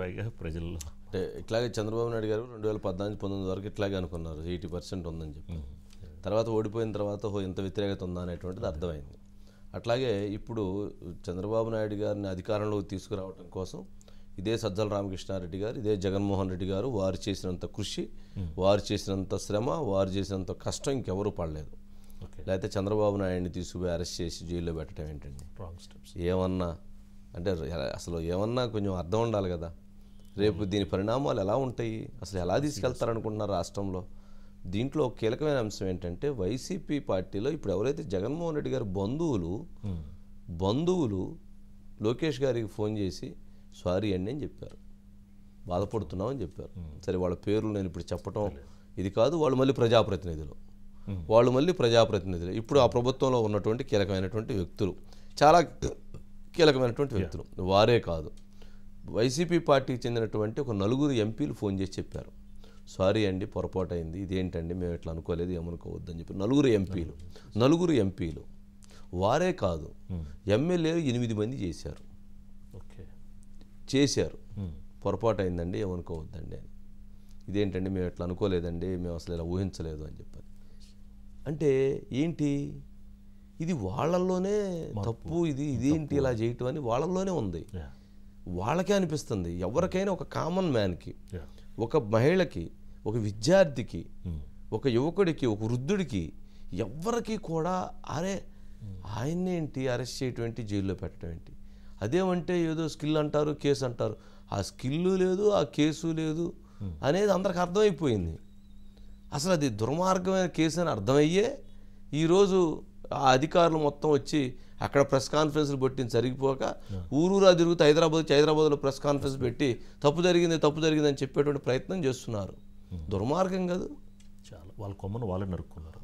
పైగా ప్రజల్లో అంటే ఇట్లాగే చంద్రబాబు నాయుడు గారు రెండు వేల పద్నాలుగు పంతొమ్మిది వరకు ఇట్లాగే అనుకున్నారు ఎయిటీ పర్సెంట్ ఉందని చెప్పి తర్వాత ఓడిపోయిన తర్వాత ఇంత వ్యతిరేకత ఉందా అనేటువంటిది అర్థమైంది అట్లాగే ఇప్పుడు చంద్రబాబు నాయుడు గారిని అధికారంలోకి తీసుకురావడం కోసం ఇదే సజ్జల రామకృష్ణారెడ్డి గారు ఇదే జగన్మోహన్ రెడ్డి గారు వారు చేసినంత కృషి వారు చేసినంత శ్రమ వారు చేసినంత కష్టం ఇంకెవరూ పడలేదు లేకపోతే చంద్రబాబు నాయుడిని తీసుకుపోయి అరెస్ట్ చేసి జైల్లో పెట్టడం ఏంటండి ఏమన్నా అంటే అసలు ఏమన్నా కొంచెం అర్థం ఉండాలి కదా రేపు దీని పరిణామాలు ఎలా ఉంటాయి అసలు ఎలా తీసుకెళ్తారనుకుంటున్నారు రాష్ట్రంలో దీంట్లో కీలకమైన అంశం ఏంటంటే వైసీపీ పార్టీలో ఇప్పుడు ఎవరైతే జగన్మోహన్ రెడ్డి గారి బంధువులు బంధువులు లోకేష్ గారికి ఫోన్ చేసి సారీ అండి అని చెప్పారు బాధపడుతున్నామని చెప్పారు సరే వాళ్ళ పేర్లు నేను ఇప్పుడు చెప్పటం ఇది కాదు వాళ్ళు మళ్ళీ ప్రజాప్రతినిధులు వాళ్ళు మళ్ళీ ప్రజాప్రతినిధులు ఇప్పుడు ఆ ప్రభుత్వంలో ఉన్నటువంటి కీలకమైనటువంటి వ్యక్తులు చాలా కీలకమైనటువంటి వ్యక్తులు వారే కాదు వైసీపీ పార్టీకి చెందినటువంటి ఒక నలుగురు ఎంపీలు ఫోన్ చేసి చెప్పారు సారీ అండి పొరపాటు అయింది ఇదేంటండి మేము ఇట్లా అనుకోలేదు ఏమనుకోవద్దని చెప్పి నలుగురు ఎంపీలు నలుగురు ఎంపీలు వారే కాదు ఎమ్మెల్యేలు ఎనిమిది మంది చేశారు ఓకే చేశారు పొరపాటు అయిందండి ఏమనుకోవద్దండి అని ఇదేంటండి మేము ఇట్లా అనుకోలేదండి మేము అసలు ఇలా ఊహించలేదు అని చెప్పారు అంటే ఏంటి ఇది వాళ్ళల్లోనే తప్పు ఇది ఇదేంటి ఇలా చేయటం అని వాళ్ళల్లోనే ఉంది వాళ్ళకే అనిపిస్తుంది ఎవరికైనా ఒక కామన్ మ్యాన్కి ఒక మహిళకి ఒక విద్యార్థికి hmm. ఒక యువకుడికి ఒక వృద్ధుడికి ఎవరికి కూడా అరే hmm. ఆయన్నేంటి అరెస్ట్ చేయటం ఏంటి జైల్లో పెట్టడం ఏంటి అదేమంటే ఏదో స్కిల్ అంటారు కేసు అంటారు ఆ స్కిల్ లేదు ఆ కేసు లేదు hmm. అనేది అందరికి అర్థమైపోయింది అసలు అది దుర్మార్గమైన కేసు అని అర్థమయ్యే ఈరోజు ఆ అధికారులు మొత్తం వచ్చి అక్కడ ప్రెస్ కాన్ఫరెన్స్లు పెట్టింది జరిగిపోక ఊరూరా తిరుగుతూ హైదరాబాద్ హైదరాబాద్లో ప్రెస్ కాన్ఫరెన్స్ పెట్టి తప్పు జరిగింది తప్పు జరిగింది అని చెప్పేటువంటి ప్రయత్నం చేస్తున్నారు దుర్మార్గం కాదు చాలా వాళ్ళ కొమ్మను వాళ్ళే నరుక్కున్నారు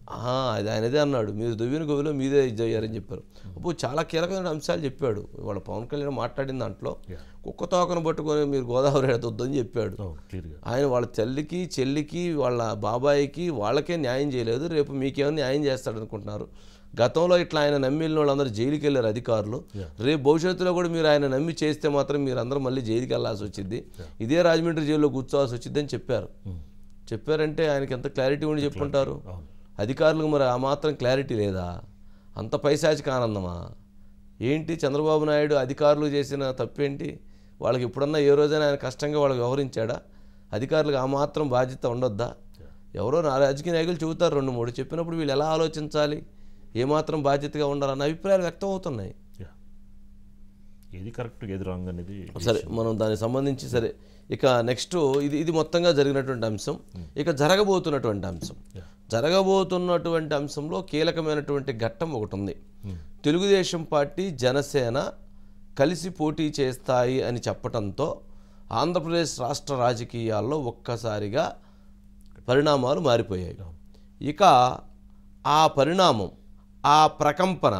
అది ఆయనదే అన్నాడు మీరు దువ్విన గోవిలో మీదే అయ్యారని చెప్పారు అప్పుడు చాలా కీలకమైన అంశాలు చెప్పాడు వాళ్ళ పవన్ కళ్యాణ్ మాట్లాడిన దాంట్లో కుక్క తోకను పట్టుకొని మీరు గోదావరి ఎడతొద్దని చెప్పాడు ఆయన వాళ్ళ తల్లికి చెల్లికి వాళ్ళ బాబాయికి వాళ్ళకే న్యాయం చేయలేదు రేపు మీకేమో న్యాయం అనుకుంటున్నారు గతంలో ఇట్లా ఆయన నమ్మి వెళ్ళిన వాళ్ళందరూ జైలుకి వెళ్ళారు అధికారులు రేపు భవిష్యత్తులో కూడా మీరు ఆయన నమ్మి చేస్తే మాత్రం మీరందరూ మళ్ళీ జైలుకి వెళ్ళాల్సి వచ్చింది ఇదే రాజమండ్రి జైల్లో కూర్చోవాల్సి వచ్చింది అని చెప్పారు hmm. చెప్పారంటే ఆయనకి ఎంత క్లారిటీ ఉండి చెప్పుంటారు అధికారులకు మరి ఆ మాత్రం క్లారిటీ లేదా అంత పైశాచిక ఆనందమా ఏంటి చంద్రబాబు నాయుడు అధికారులు చేసిన తప్పేంటి వాళ్ళకి ఎప్పుడన్నా ఏ రోజైనా ఆయన కష్టంగా వాళ్ళకి వ్యవహరించాడా అధికారులకు ఆ మాత్రం బాధ్యత ఉండొద్దా ఎవరో నా రాజకీయ నాయకులు చెబుతారు రెండు మూడు చెప్పినప్పుడు వీళ్ళు ఎలా ఆలోచించాలి ఏమాత్రం బాధ్యతగా ఉండాలన్న అభిప్రాయాలు వ్యక్తం అవుతున్నాయి ఏది కరెక్ట్ ఏది రాంగ్ అనేది సరే మనం దానికి సంబంధించి సరే ఇక నెక్స్ట్ ఇది ఇది మొత్తంగా జరిగినటువంటి అంశం hmm. ఇక జరగబోతున్నటువంటి అంశం జరగబోతున్నటువంటి అంశంలో కీలకమైనటువంటి ఘట్టం ఒకటి ఉంది hmm. తెలుగుదేశం పార్టీ జనసేన కలిసి పోటీ చేస్తాయి అని చెప్పడంతో ఆంధ్రప్రదేశ్ రాష్ట్ర రాజకీయాల్లో ఒక్కసారిగా పరిణామాలు మారిపోయాయి ఇక ఆ పరిణామం ఆ ప్రకంపన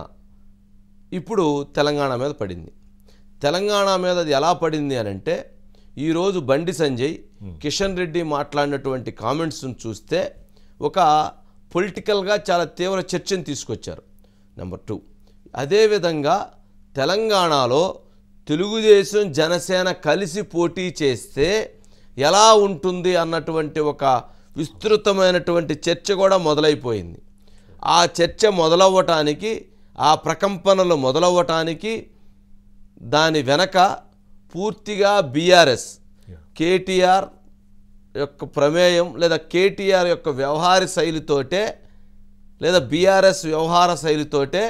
ఇప్పుడు తెలంగాణ మీద పడింది తెలంగాణ మీద అది ఎలా పడింది అని అంటే ఈరోజు బండి సంజయ్ కిషన్ రెడ్డి మాట్లాడినటువంటి కామెంట్స్ను చూస్తే ఒక పొలిటికల్గా చాలా తీవ్ర చర్చను తీసుకొచ్చారు నెంబర్ టూ అదేవిధంగా తెలంగాణలో తెలుగుదేశం జనసేన కలిసి పోటీ చేస్తే ఎలా ఉంటుంది అన్నటువంటి ఒక విస్తృతమైనటువంటి చర్చ కూడా మొదలైపోయింది ఆ చర్చ మొదలవ్వటానికి ఆ ప్రకంపనలు మొదలవ్వటానికి దాని వెనక పూర్తిగా బీఆర్ఎస్ కేటీఆర్ యొక్క ప్రమేయం లేదా కేటీఆర్ యొక్క వ్యవహార శైలితోటే లేదా బీఆర్ఎస్ వ్యవహార శైలితోటే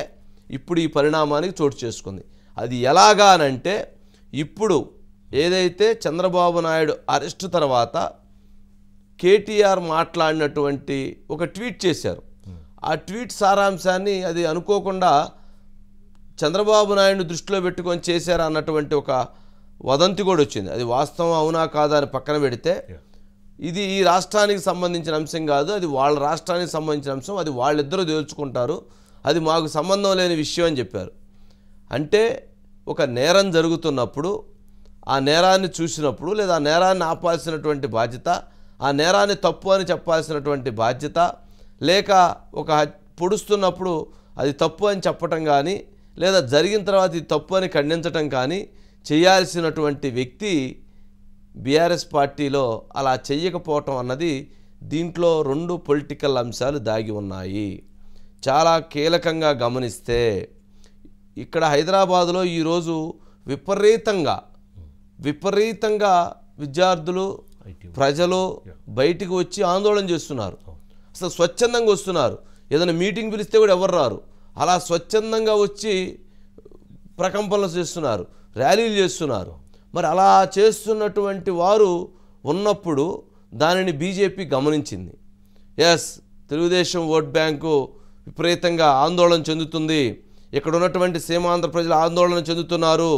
ఇప్పుడు ఈ పరిణామానికి చోటు చేసుకుంది అది ఎలాగానంటే ఇప్పుడు ఏదైతే చంద్రబాబు నాయుడు అరెస్టు తర్వాత కేటీఆర్ మాట్లాడినటువంటి ఒక ట్వీట్ చేశారు ఆ ట్వీట్ సారాంశాన్ని అది అనుకోకుండా చంద్రబాబు నాయుడు దృష్టిలో పెట్టుకొని చేశారా అన్నటువంటి ఒక వదంతి కూడా వచ్చింది అది వాస్తవం అవునా కాదా అని పక్కన పెడితే ఇది ఈ రాష్ట్రానికి సంబంధించిన అంశం కాదు అది వాళ్ళ రాష్ట్రానికి సంబంధించిన అంశం అది వాళ్ళిద్దరూ తేల్చుకుంటారు అది మాకు సంబంధం లేని విషయం అని చెప్పారు అంటే ఒక నేరం జరుగుతున్నప్పుడు ఆ నేరాన్ని చూసినప్పుడు లేదా ఆ నేరాన్ని ఆపాల్సినటువంటి బాధ్యత ఆ నేరాన్ని తప్పు అని చెప్పాల్సినటువంటి బాధ్యత లేక ఒక పొడుస్తున్నప్పుడు అది తప్పు అని చెప్పటం కానీ లేదా జరిగిన తర్వాత ఇది తప్పు అని ఖండించటం కానీ చేయాల్సినటువంటి వ్యక్తి బీఆర్ఎస్ పార్టీలో అలా చేయకపోవటం అన్నది దీంట్లో రెండు పొలిటికల్ అంశాలు దాగి ఉన్నాయి చాలా కీలకంగా గమనిస్తే ఇక్కడ హైదరాబాదులో ఈరోజు విపరీతంగా విపరీతంగా విద్యార్థులు ప్రజలు బయటికి వచ్చి ఆందోళన చేస్తున్నారు oh. అసలు స్వచ్ఛందంగా వస్తున్నారు ఏదైనా మీటింగ్ పిలిస్తే కూడా ఎవరు రారు అలా స్వచ్ఛందంగా వచ్చి ప్రకంపనలు చేస్తున్నారు ర్యాలీలు చేస్తున్నారు మరి అలా చేస్తున్నటువంటి వారు ఉన్నప్పుడు దానిని బీజేపీ గమనించింది ఎస్ తెలుగుదేశం ఓట్ బ్యాంకు విపరీతంగా ఆందోళన చెందుతుంది ఇక్కడ ఉన్నటువంటి సీమాంధ్ర ప్రజలు ఆందోళన చెందుతున్నారు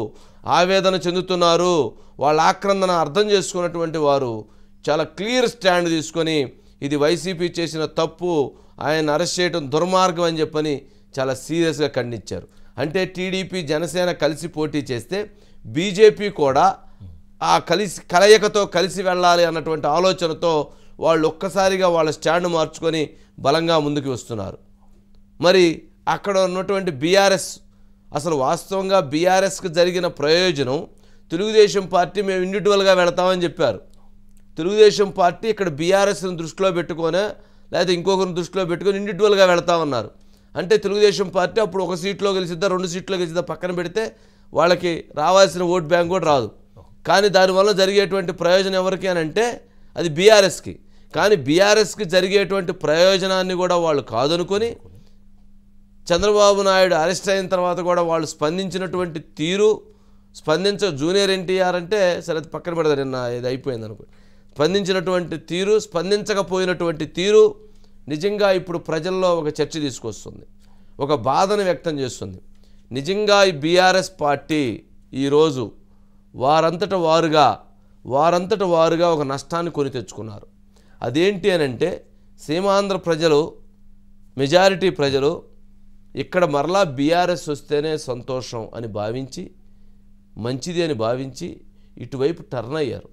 ఆవేదన చెందుతున్నారు వాళ్ళ ఆక్రందన అర్థం చేసుకున్నటువంటి వారు చాలా క్లియర్ స్టాండ్ తీసుకొని ఇది వైసీపీ చేసిన తప్పు ఆయన అరెస్ట్ చేయడం దుర్మార్గం అని చెప్పని చాలా సీరియస్గా ఖండించారు అంటే టీడీపీ జనసేన కలిసి పోటీ చేస్తే బీజేపీ కూడా ఆ కలిసి కలయికతో కలిసి వెళ్ళాలి అన్నటువంటి ఆలోచనతో వాళ్ళు ఒక్కసారిగా వాళ్ళ స్టాండ్ మార్చుకొని బలంగా ముందుకు వస్తున్నారు మరి అక్కడ ఉన్నటువంటి బీఆర్ఎస్ అసలు వాస్తవంగా బీఆర్ఎస్కి జరిగిన ప్రయోజనం తెలుగుదేశం పార్టీ మేము ఇండివిజువల్గా వెళతామని చెప్పారు తెలుగుదేశం పార్టీ ఇక్కడ బీఆర్ఎస్ని దృష్టిలో పెట్టుకొని లేదా ఇంకొకరిని దృష్టిలో పెట్టుకొని ఇండివిజువల్గా వెళతా ఉన్నారు అంటే తెలుగుదేశం పార్టీ అప్పుడు ఒక సీట్లో గెలిచిద్దా రెండు సీట్లో గెలిచిద్దా పక్కన పెడితే వాళ్ళకి రావాల్సిన ఓట్ బ్యాంక్ కూడా రాదు కానీ దానివల్ల జరిగేటువంటి ప్రయోజనం ఎవరికి అని అంటే అది బీఆర్ఎస్కి కానీ బీఆర్ఎస్కి జరిగేటువంటి ప్రయోజనాన్ని కూడా వాళ్ళు కాదనుకొని చంద్రబాబు నాయుడు అరెస్ట్ అయిన తర్వాత కూడా వాళ్ళు స్పందించినటువంటి తీరు స్పందించ జూనియర్ ఎన్టీఆర్ అంటే సరే పక్కన పెడతారు నిన్న ఇది అయిపోయింది అనుకో స్పందించినటువంటి తీరు స్పందించకపోయినటువంటి తీరు నిజంగా ఇప్పుడు ప్రజల్లో ఒక చర్చ తీసుకొస్తుంది ఒక బాధను వ్యక్తం చేస్తుంది నిజంగా ఈ బీఆర్ఎస్ పార్టీ ఈరోజు వారంతట వారుగా వారంతట వారుగా ఒక నష్టాన్ని కొని తెచ్చుకున్నారు అదేంటి అనంటే సీమాంధ్ర ప్రజలు మెజారిటీ ప్రజలు ఇక్కడ మరలా బీఆర్ఎస్ వస్తేనే సంతోషం అని భావించి మంచిది అని భావించి ఇటువైపు టర్న్ అయ్యారు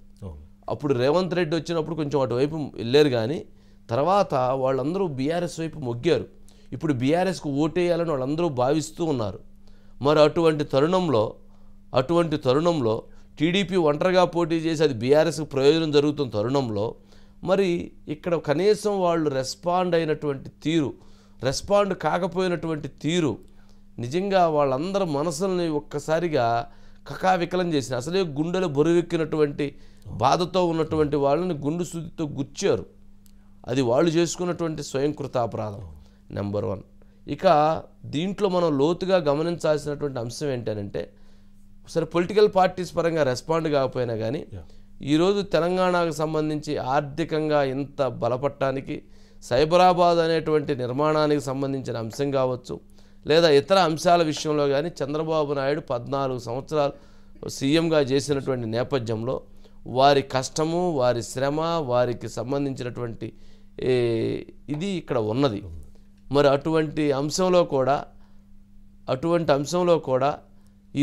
అప్పుడు రేవంత్ రెడ్డి వచ్చినప్పుడు కొంచెం అటువైపు వెళ్ళారు కానీ తర్వాత వాళ్ళందరూ బీఆర్ఎస్ వైపు మొగ్గారు ఇప్పుడు బీఆర్ఎస్కు ఓటేయాలని వాళ్ళందరూ భావిస్తూ ఉన్నారు మరి అటువంటి తరుణంలో అటువంటి తరుణంలో టీడీపీ ఒంటరిగా పోటీ చేసి అది బీఆర్ఎస్కి ప్రయోజనం జరుగుతున్న తరుణంలో మరి ఇక్కడ కనీసం వాళ్ళు రెస్పాండ్ అయినటువంటి తీరు రెస్పాండ్ కాకపోయినటువంటి తీరు నిజంగా వాళ్ళందరూ మనసుల్ని ఒక్కసారిగా కకావికలం చేసిన అసలే గుండెలు బరువెక్కినటువంటి బాధతో ఉన్నటువంటి వాళ్ళని గుండు శుద్ధితో గుచ్చారు అది వాళ్ళు చేసుకున్నటువంటి స్వయంకృత అపరాధం నెంబర్ వన్ ఇక దీంట్లో మనం లోతుగా గమనించాల్సినటువంటి అంశం ఏంటంటే సరే పొలిటికల్ పార్టీస్ పరంగా రెస్పాండ్ కాకపోయినా కానీ ఈరోజు తెలంగాణకు సంబంధించి ఆర్థికంగా ఇంత బలపట్టానికి సైబరాబాద్ అనేటువంటి నిర్మాణానికి సంబంధించిన అంశం కావచ్చు లేదా ఇతర అంశాల విషయంలో కానీ చంద్రబాబు నాయుడు పద్నాలుగు సంవత్సరాలు సీఎంగా చేసినటువంటి నేపథ్యంలో వారి కష్టము వారి శ్రమ వారికి సంబంధించినటువంటి ఇది ఇక్కడ ఉన్నది మరి అటువంటి అంశంలో కూడా అటువంటి అంశంలో కూడా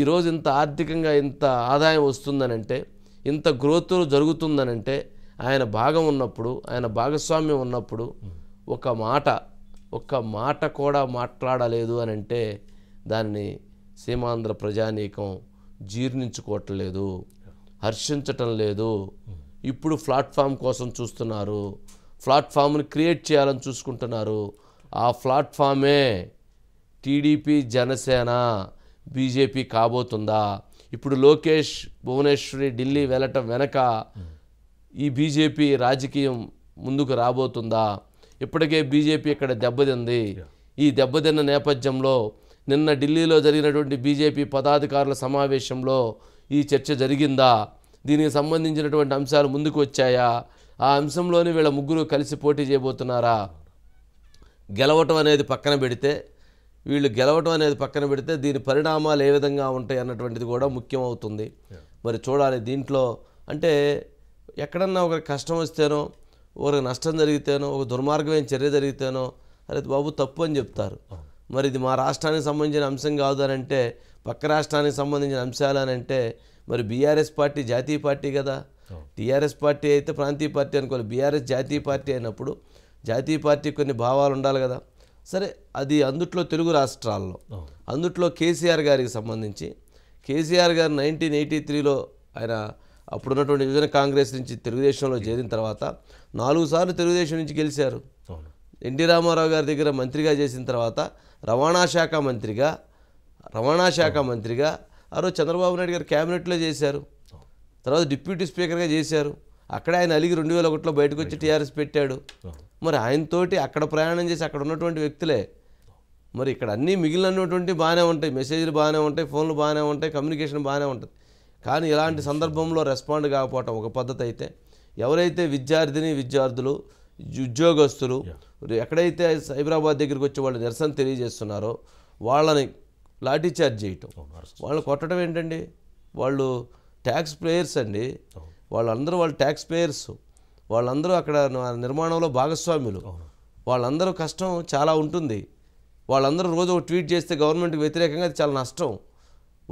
ఈరోజు ఇంత ఆర్థికంగా ఇంత ఆదాయం వస్తుందనంటే ఇంత గ్రోత్ జరుగుతుందనంటే ఆయన భాగం ఉన్నప్పుడు ఆయన భాగస్వామ్యం ఉన్నప్పుడు ఒక మాట ఒక మాట కూడా మాట్లాడలేదు అని అంటే దాన్ని సీమాంధ్ర ప్రజానీకం జీర్ణించుకోవట్లేదు హర్షించటం లేదు ఇప్పుడు ప్లాట్ఫామ్ కోసం చూస్తున్నారు ప్లాట్ఫామ్ని క్రియేట్ చేయాలని చూసుకుంటున్నారు ఆ ప్లాట్ఫామే టీడీపీ జనసేన బీజేపీ కాబోతుందా ఇప్పుడు లోకేష్ భువనేశ్వరి ఢిల్లీ వెళ్ళటం వెనక ఈ బీజేపీ రాజకీయం ముందుకు రాబోతుందా ఇప్పటికే బీజేపీ ఇక్కడ దెబ్బతింది ఈ దెబ్బతిన్న నేపథ్యంలో నిన్న ఢిల్లీలో జరిగినటువంటి బీజేపీ పదాధికారుల సమావేశంలో ఈ చర్చ జరిగిందా దీనికి సంబంధించినటువంటి అంశాలు ముందుకు వచ్చాయా ఆ అంశంలోని వీళ్ళ ముగ్గురు కలిసి పోటీ చేయబోతున్నారా గెలవటం అనేది పక్కన పెడితే వీళ్ళు గెలవటం అనేది పక్కన పెడితే దీని పరిణామాలు ఏ విధంగా ఉంటాయి అన్నటువంటిది కూడా ముఖ్యం అవుతుంది మరి చూడాలి దీంట్లో అంటే ఎక్కడన్నా ఒకరికి కష్టం వస్తేనో ఒకరికి నష్టం జరిగితేనో ఒక దుర్మార్గమైన చర్య జరిగితేనో అరే బాబు తప్పు అని చెప్తారు మరి ఇది మా రాష్ట్రానికి సంబంధించిన అంశం కాదు అని అంటే పక్క రాష్ట్రానికి సంబంధించిన అంశాలు అని అంటే మరి బీఆర్ఎస్ పార్టీ జాతీయ పార్టీ కదా టీఆర్ఎస్ పార్టీ అయితే ప్రాంతీయ పార్టీ అనుకోవాలి బీఆర్ఎస్ జాతీయ పార్టీ అయినప్పుడు జాతీయ పార్టీ కొన్ని భావాలు ఉండాలి కదా సరే అది అందుట్లో తెలుగు రాష్ట్రాల్లో అందుట్లో కేసీఆర్ గారికి సంబంధించి కేసీఆర్ గారు నైన్టీన్ ఎయిటీ త్రీలో ఆయన అప్పుడున్నటువంటి యువజన కాంగ్రెస్ నుంచి తెలుగుదేశంలో చేరిన తర్వాత నాలుగు సార్లు తెలుగుదేశం నుంచి గెలిచారు ఎన్టీ రామారావు గారి దగ్గర మంత్రిగా చేసిన తర్వాత రవాణా శాఖ మంత్రిగా రవాణా శాఖ మంత్రిగా ఆ రోజు చంద్రబాబు నాయుడు గారు క్యాబినెట్లో చేశారు తర్వాత డిప్యూటీ స్పీకర్గా చేశారు అక్కడ ఆయన అలిగి రెండు వేల ఒకటిలో బయటకు వచ్చి టీఆర్ఎస్ పెట్టాడు మరి ఆయనతోటి అక్కడ ప్రయాణం చేసి అక్కడ ఉన్నటువంటి వ్యక్తులే మరి ఇక్కడ అన్నీ మిగిలినటువంటి బాగానే ఉంటాయి మెసేజ్లు బాగానే ఉంటాయి ఫోన్లు బాగానే ఉంటాయి కమ్యూనికేషన్ బాగానే ఉంటుంది కానీ ఇలాంటి సందర్భంలో రెస్పాండ్ కాకపోవటం ఒక పద్ధతి అయితే ఎవరైతే విద్యార్థిని విద్యార్థులు ఉద్యోగస్తులు ఎక్కడైతే సైబరాబాద్ దగ్గరికి వచ్చి వాళ్ళు నిరసన తెలియజేస్తున్నారో వాళ్ళని లాఠీ చార్జ్ చేయటం వాళ్ళు కొట్టడం ఏంటండి వాళ్ళు ట్యాక్స్ ప్లేయర్స్ అండి వాళ్ళందరూ వాళ్ళు ట్యాక్స్ ప్లేయర్స్ వాళ్ళందరూ అక్కడ నిర్మాణంలో భాగస్వాములు వాళ్ళందరూ కష్టం చాలా ఉంటుంది వాళ్ళందరూ రోజు ఒక ట్వీట్ చేస్తే గవర్నమెంట్కి వ్యతిరేకంగా అది చాలా నష్టం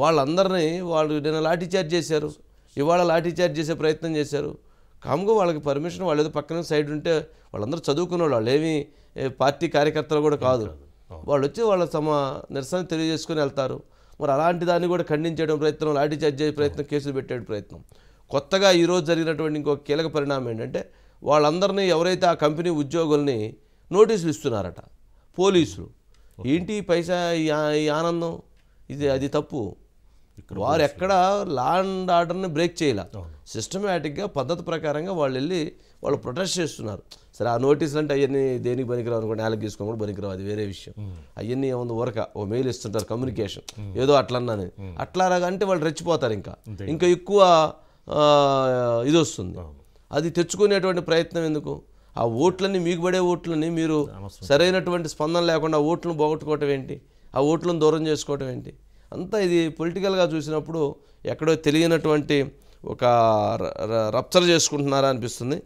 వాళ్ళందరినీ వాళ్ళు నిన్న లాఠీ చార్జ్ చేశారు ఇవాళ లాఠీ చార్జ్ చేసే ప్రయత్నం చేశారు కాముగా వాళ్ళకి పర్మిషన్ వాళ్ళు ఏదో పక్కన సైడ్ ఉంటే వాళ్ళందరూ చదువుకున్న వాళ్ళు ఏమీ పార్టీ కార్యకర్తలు కూడా కాదు వాళ్ళు వచ్చి వాళ్ళ తమ నిరసన తెలియజేసుకుని వెళ్తారు మరి అలాంటి దాన్ని కూడా ఖండించడం ప్రయత్నం చార్జ్ చేసే ప్రయత్నం కేసులు పెట్టే ప్రయత్నం కొత్తగా ఈరోజు జరిగినటువంటి ఇంకో కీలక పరిణామం ఏంటంటే వాళ్ళందరినీ ఎవరైతే ఆ కంపెనీ ఉద్యోగుల్ని నోటీసులు ఇస్తున్నారట పోలీసులు ఏంటి పైసా ఈ ఆనందం ఇది అది తప్పు వారు ఎక్కడ లా అండ్ ఆర్డర్ని బ్రేక్ చేయాల సిస్టమేటిక్గా పద్ధతి ప్రకారంగా వాళ్ళు వెళ్ళి వాళ్ళు ప్రొటెస్ట్ చేస్తున్నారు సరే ఆ నోటీసులు అంటే అవన్నీ దేనికి పనికిరావు అనుకోండి వాళ్ళకి తీసుకోకుండా పనికిరావు అది వేరే విషయం అవన్నీ ఏముంది ఊరక ఓ మెయిల్ ఇస్తుంటారు కమ్యూనికేషన్ ఏదో అట్లన్నాను అట్లా అంటే వాళ్ళు రెచ్చిపోతారు ఇంకా ఇంకా ఎక్కువ ఇది వస్తుంది అది తెచ్చుకునేటువంటి ప్రయత్నం ఎందుకు ఆ ఓట్లని మీకు పడే ఓట్లని మీరు సరైనటువంటి స్పందన లేకుండా ఓట్లను పోగొట్టుకోవటం ఏంటి ఆ ఓట్లను దూరం చేసుకోవటం ఏంటి అంతా ఇది పొలిటికల్గా చూసినప్పుడు ఎక్కడో తెలియనటువంటి ఒక రప్చర్ చేసుకుంటున్నారా అనిపిస్తుంది